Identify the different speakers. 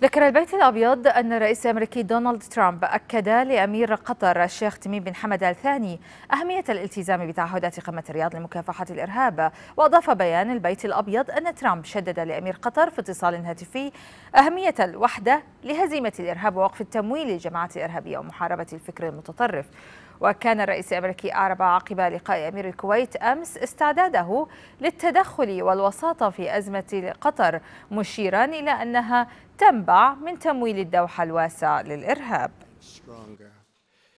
Speaker 1: ذكر البيت الأبيض أن الرئيس الأمريكي دونالد ترامب أكد لأمير قطر الشيخ تميم بن حمد آل ثاني أهمية الالتزام بتعهدات قمة الرياض لمكافحة الإرهاب وأضاف بيان البيت الأبيض أن ترامب شدد لأمير قطر في اتصال هاتفي أهمية الوحدة لهزيمة الإرهاب ووقف التمويل للجماعات الإرهابية ومحاربة الفكر المتطرف وكان الرئيس الأمريكي أعرب عقب لقاء أمير الكويت أمس استعداده للتدخل والوساطة في أزمة قطر مشيرا إلى أنها تنبع من تمويل الدوحة الواسع للإرهاب